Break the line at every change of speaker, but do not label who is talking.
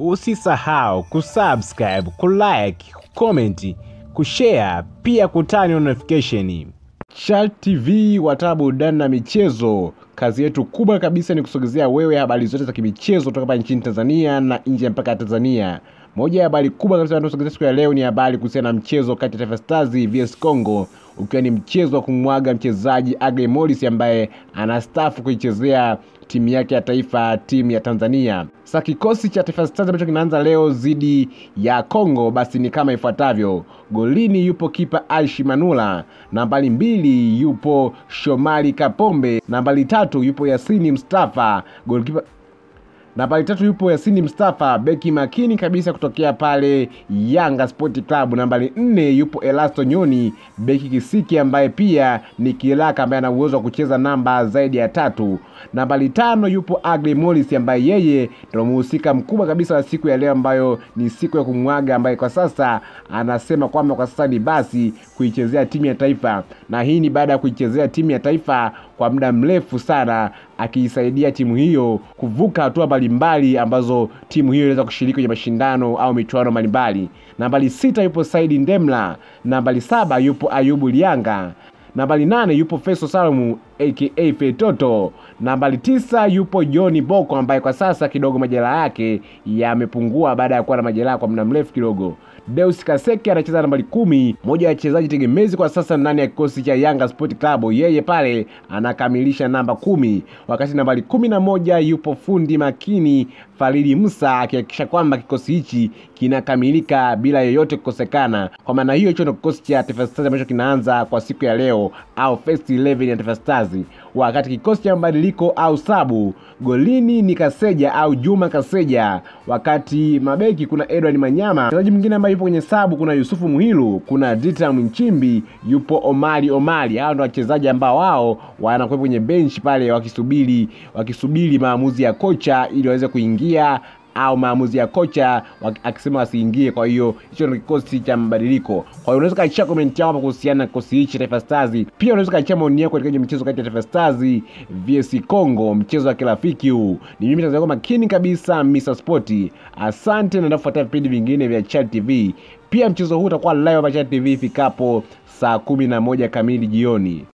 Usisahau kusubscribe, kulike, kukomenti, kushare pia kutani notification. Chal TV watabu burudani na michezo. Kazi yetu kubwa kabisa ni kusogezea wewe habari zote za kimichezo kutoka hapa nchini Tanzania na nje mpaka ya Tanzania. Moja ya habari kubwa kabisa tunazungumzia siku ya leo ni habari kuhusiana na mchezo kati ya Taifa Stars vs Congo, ukiwa ni mchezo wa kumwaga mchezaji Agrey Morris ambaye anastaafu kuichezea timu yake ya taifa, timu ya Tanzania. sa kikosi cha Taifa Stars ambacho kinaanza leo dhidi ya Congo basi ni kama ifuatavyo: golini yupo kipa Aishi Manula, nambari mbili yupo Shomari Kapombe, nambari tatu yupo Yasini Mustafa, golikipa Nambari tatu yupo Yasini Mustafa, beki makini kabisa kutokea pale Yanga Sport Club. Nambari nne yupo Elasto Nyoni, beki kisiki ambaye pia ni kiraka ambaye ana uwezo wa kucheza namba zaidi ya tatu. Nambari tano yupo agri Morris ambaye yeye ndio muhusika mkubwa kabisa wa siku ya leo ambayo ni siku ya kumwaga, ambaye kwa sasa anasema kwamba kwa sasa ni basi kuichezea timu ya taifa, na hii ni baada ya kuichezea timu ya taifa kwa muda mrefu sana akiisaidia timu hiyo kuvuka hatua mbalimbali ambazo timu hiyo inaweza kushiriki kwenye mashindano au michuano mbalimbali. Nambari sita yupo Saidi Ndemla, nambari saba yupo Ayubu Lianga, nambari nane yupo Feso Salumu aka Fetoto. Nambari tisa yupo John Boko ambaye kwa sasa kidogo majeraha yake yamepungua baada ya kuwa na majeraha kwa muda mrefu kidogo. Deus Kaseki anacheza nambari kumi, moja ya wachezaji tegemezi kwa sasa ndani ya kikosi cha Yanga Sport Club. Yeye pale anakamilisha namba kumi, wakati nambari kumi na moja yupo fundi makini Faridi Musa akihakikisha kwamba kikosi hichi kinakamilika bila yoyote kukosekana. Kwa maana hiyo, hicho ndio kikosi cha Taifa Stars ambacho kinaanza kwa siku ya leo, au first 11 ya Taifa Stars kazi, wakati kikosi cha mabadiliko au sabu golini ni Kaseja au Juma Kaseja, wakati mabeki kuna Edward Manyama, mchezaji mwingine ambaye yupo kwenye sabu kuna Yusufu Muhilu, kuna Dita Mchimbi, yupo Omari Omari. hawa ndo wachezaji ambao wao wanakuwepo kwenye benchi pale wakisubiri wakisubiri maamuzi ya kocha ili waweze kuingia au maamuzi ya kocha akisema wasiingie. Kwa hiyo hicho ni kikosi cha mabadiliko. Kwa hiyo unaweza kaachia komenti yako kuhusiana na kikosi hichi Taifa Stars. Pia unaweza kaachia maoni yako katika mchezo kati ya Taifa Stars vs Congo, mchezo wa kirafiki huu. Ni mimi mtazamaji makini kabisa Mr Sport. Asante, na ndafuata vipindi vingine vya Chat TV. Pia mchezo huu utakuwa live hapa Chat TV ifikapo saa kumi na moja kamili jioni.